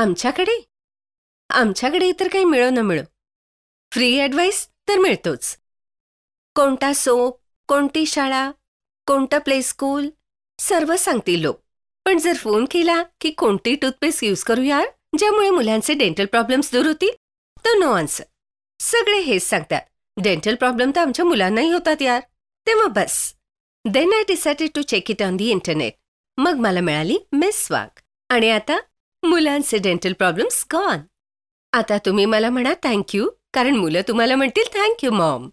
आमच्याकडे आमच्याकडे इतर काही मिळो न मिळो फ्री ॲडवाईस तर मिळतोच कोणता सोप कोणती शाळा कोणतं प्ले स्कूल सर्व सांगतील लोक पण जर फोन केला की कोणती टूथपेस्ट यूज करू यार ज्यामुळे मुलांचे डेंटल प्रॉब्लेम्स दूर होतील तर नो आन्सर सगळे हेच सांगतात डेंटल प्रॉब्लेम तर आमच्या मुलांनाही होतात यार तेव्हा बस then I decided to check it on the internet मग मला मिळाली मिस वाघ आणि आता मुलांचे डेंटल प्रॉब्लेम्स गॉन आता तुम्ही मला म्हणा थँक्यू कारण मुलं तुम्हाला म्हणतील थँक्यू मॉम